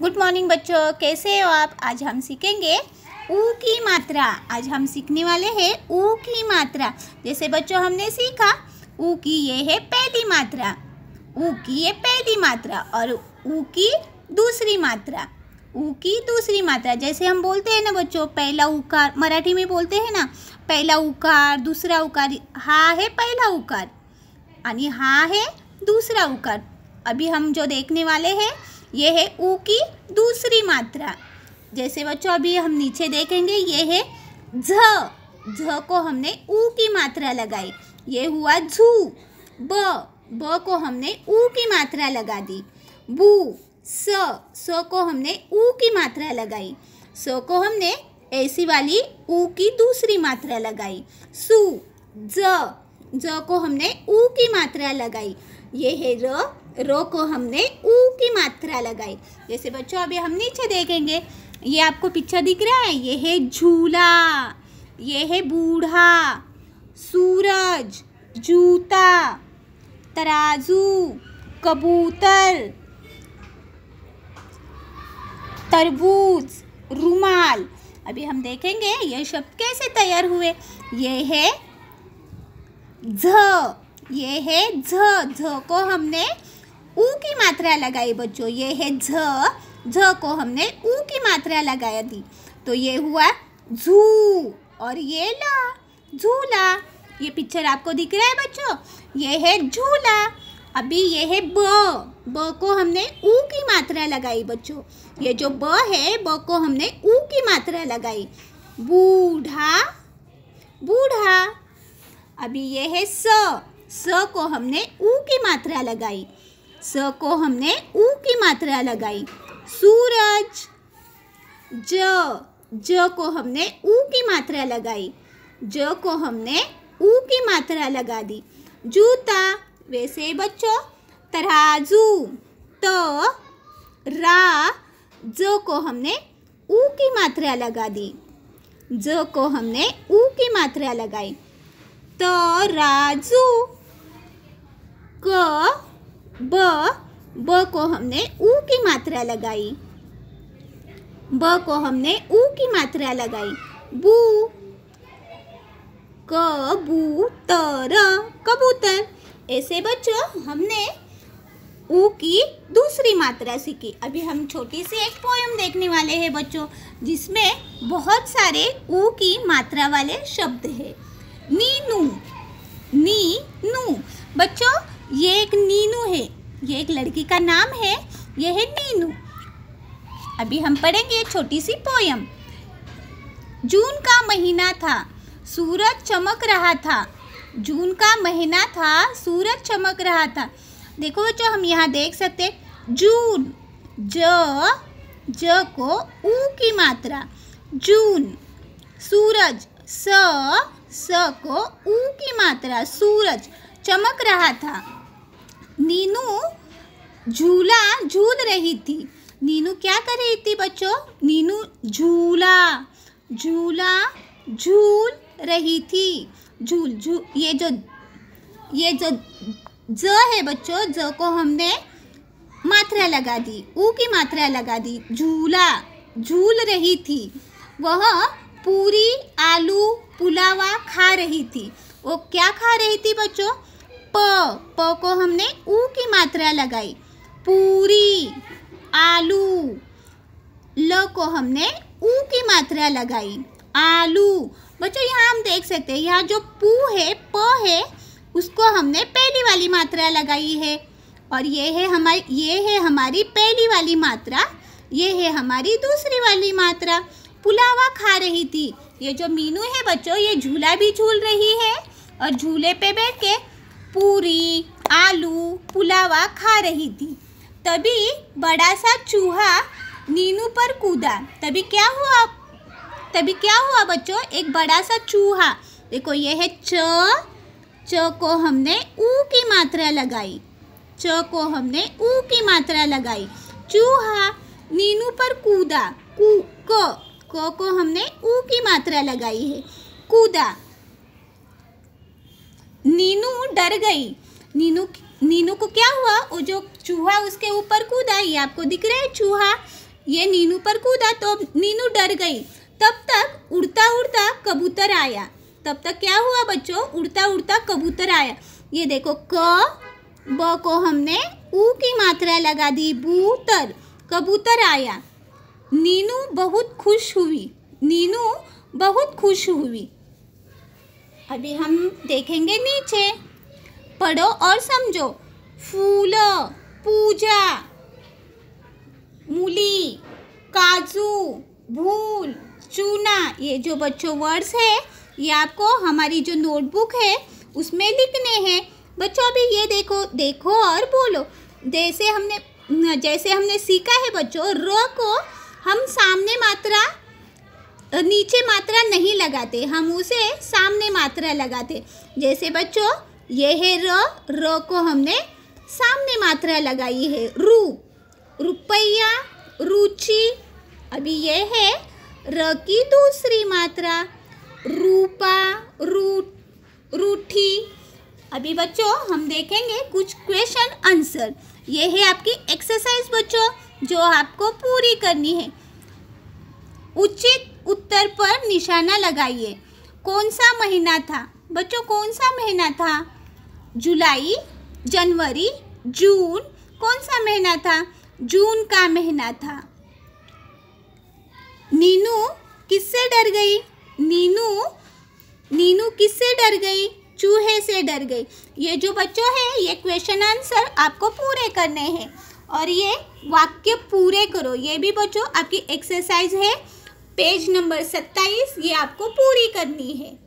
good morning बच्चों कैसे हो आप आज हम सीखेंगे ऊ की मात्रा आज हम सीखने वाले हैं ऊ की मात्रा जैसे बच्चों हमने सीखा ऊ की ये है पहली मात्रा ऊ की ये पहली मात्रा और ऊ की दूसरी मात्रा ऊ की दूसरी मात्रा जैसे हम बोलते हैं ना बच्चों पहला उकार मराठी में बोलते हैं ना पहला उकार दूसरा उकार हा है पहला उकार यानी हा है दूसरा उकार अभी हम जो देखने वाले हैं ये है ऊ की दूसरी मात्रा जैसे बच्चों अभी हम नीचे देखेंगे ये है झ झ को हमने ऊ की मात्रा लगाई ये हुआ झू ब ब को हमने ऊ की मात्रा लगा दी बू स स को हमने ऊ की मात्रा लगाई स को हमने ऐसी वाली ऊ की दूसरी मात्रा लगाई सु ज ज को हमने ऊ की मात्रा लगाई ये है र रो को हमने ऊ की मात्रा लगाई जैसे बच्चों अभी हम नीचे देखेंगे ये आपको पिक्चर दिख रहा है ये है झूला ये है बूढ़ा सूरज जूता तराजू कबूतर तरबूज रुमाल अभी हम देखेंगे ये शब्द कैसे तैयार हुए ये है झ ये है झ झ को हमने ऊ की मात्रा लगाई बच्चों ये है झ झ को हमने ऊ की मात्रा लगाया दी तो ये हुआ झू और ये ला झूला ये पिक्चर आपको दिख रहा है बच्चों ये है झूला अभी ये है ब ब को हमने ऊ की मात्रा लगाई बच्चों ये जो ब है ब को हमने ऊ की मात्रा लगाई बूढ़ा बूढ़ा अभी ये है स स को हमने ऊ की मात्रा लगाई स को हमने ऊ की मात्रा लगाई सूरज ज ज को हमने ऊ की मात्रा लगाई ज को हमने ऊ की मात्रा लगा दी जूता वैसे बच्चों तराजू त रा ज को हमने ऊ की मात्रा लगा दी ज को हमने ऊ की मात्रा लगाई तो राजू क ब ब को हमने ऊ की मात्रा लगाई ब को हमने ऊ की मात्रा लगाई बू कबूतर कबूतर ऐसे बच्चों हमने ऊ की दूसरी मात्रा सीखी अभी हम छोटी सी एक पोयम देखने वाले हैं बच्चों जिसमें बहुत सारे ऊ की मात्रा वाले शब्द हैं नी नू बच्चों ये एक नीनू है ये एक लड़की का नाम है ये है नीनू अभी हम पढ़ेंगे छोटी सी पोयम जून का महीना था सूरज चमक रहा था जून का महीना था सूरज चमक रहा था देखो बच्चों हम यहाँ देख सकते जून ज ज को ऊ की मात्रा जून सूरज स स को ऊ की मात्रा सूरज चमक रहा था नीनू झूला झूल रही थी नीनू क्या कर रही थी बच्चों नीनू झूला झूला झूल रही थी झूल झू ये जो ये जो ज है बच्चों ज को हमने मात्रा लगा दी ऊ की मात्रा लगा दी झूला झूल रही थी वह पूरी आलू पुलावा खा रही थी वो क्या खा रही थी बच्चों प प को हमने ऊ की मात्रा लगाई पूरी आलू ल को हमने ऊ की मात्रा लगाई आलू बच्चों यहाँ हम देख सकते हैं यहाँ जो पू है प है उसको हमने पहली वाली मात्रा लगाई है और ये है हमारी ये है हमारी पहली वाली मात्रा ये है हमारी दूसरी वाली मात्रा पुलावा खा रही थी ये जो मीनू है बच्चों ये झूला भी झूल रही है और झूले पे बैठ के पूरी आलू पुलावा खा रही थी तभी बड़ा सा चूहा नीनू पर कूदा तभी क्या हुआ तभी क्या हुआ बच्चों एक बड़ा सा चूहा देखो ये है च च को हमने ऊ की मात्रा लगाई च को हमने ऊ की मात्रा लगाई चूहा नीनू पर कूदा कू क को, को हमने ऊ की मात्रा लगाई है कूदा नीनू डर गई नीनू नीनू को क्या हुआ वो जो चूहा उसके ऊपर कूदा ये आपको दिख रहा है चूहा ये नीनू पर कूदा तो नीनू डर गई तब तक उड़ता उड़ता कबूतर आया तब तक क्या हुआ बच्चों उड़ता उड़ता कबूतर आया ये देखो क ब को हमने ऊ की मात्रा लगा दी बूतर कबूतर आया नीनू बहुत खुश हुई नीनू बहुत खुश हुई अभी हम देखेंगे नीचे पढ़ो और समझो फूल पूजा मूली काजू भूल चूना ये जो बच्चों वर्ड्स है ये आपको हमारी जो नोटबुक है उसमें लिखने हैं बच्चों अभी ये देखो देखो और बोलो जैसे हमने जैसे हमने सीखा है बच्चों र को हम सामने मात्रा नीचे मात्रा नहीं लगाते हम उसे सामने मात्रा लगाते जैसे बच्चों ये है र र को हमने सामने मात्रा लगाई है रू रुपया रुचि अभी ये है र की दूसरी मात्रा रूपा रू रूठी अभी बच्चों हम देखेंगे कुछ क्वेश्चन आंसर ये है आपकी एक्सरसाइज बच्चों जो आपको पूरी करनी है उचित उत्तर पर निशाना लगाइए कौन सा महीना था बच्चों कौन सा महीना था जुलाई जनवरी जून कौन सा महीना था जून का महीना था नीनू किससे डर गई नीनू नीनू किससे डर गई चूहे से डर गई ये जो बच्चों हैं ये क्वेश्चन आंसर आपको पूरे करने हैं और ये वाक्य पूरे करो ये भी बच्चों आपकी एक्सरसाइज है पेज नंबर सत्ताईस ये आपको पूरी करनी है